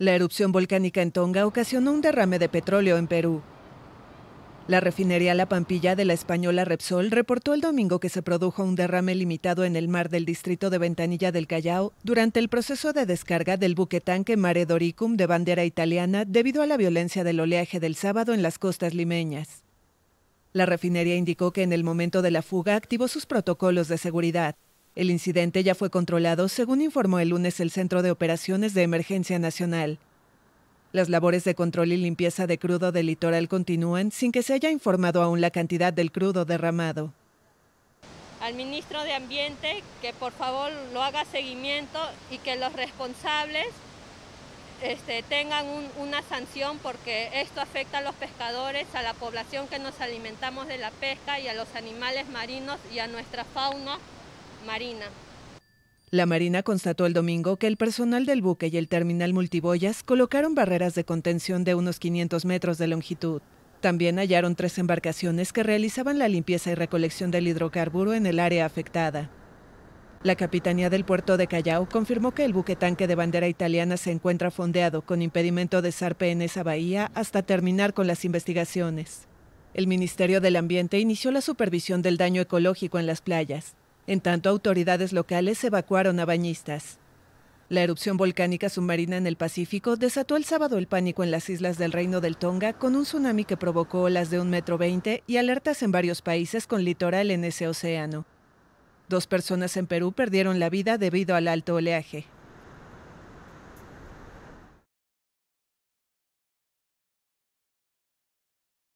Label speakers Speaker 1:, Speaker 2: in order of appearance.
Speaker 1: La erupción volcánica en Tonga ocasionó un derrame de petróleo en Perú. La refinería La Pampilla de la española Repsol reportó el domingo que se produjo un derrame limitado en el mar del distrito de Ventanilla del Callao durante el proceso de descarga del buque tanque Mare Doricum de bandera italiana debido a la violencia del oleaje del sábado en las costas limeñas. La refinería indicó que en el momento de la fuga activó sus protocolos de seguridad. El incidente ya fue controlado, según informó el lunes el Centro de Operaciones de Emergencia Nacional. Las labores de control y limpieza de crudo del litoral continúan sin que se haya informado aún la cantidad del crudo derramado.
Speaker 2: Al ministro de Ambiente que por favor lo haga seguimiento y que los responsables este, tengan una sanción porque esto afecta a los pescadores, a la población que nos alimentamos de la pesca y a los animales marinos y a nuestra fauna Marina.
Speaker 1: La Marina constató el domingo que el personal del buque y el terminal multiboyas colocaron barreras de contención de unos 500 metros de longitud. También hallaron tres embarcaciones que realizaban la limpieza y recolección del hidrocarburo en el área afectada. La Capitanía del Puerto de Callao confirmó que el buque tanque de bandera italiana se encuentra fondeado con impedimento de zarpe en esa bahía hasta terminar con las investigaciones. El Ministerio del Ambiente inició la supervisión del daño ecológico en las playas. En tanto, autoridades locales evacuaron a bañistas. La erupción volcánica submarina en el Pacífico desató el sábado el pánico en las islas del Reino del Tonga con un tsunami que provocó olas de un metro veinte y alertas en varios países con litoral en ese océano. Dos personas en Perú perdieron la vida debido al alto oleaje.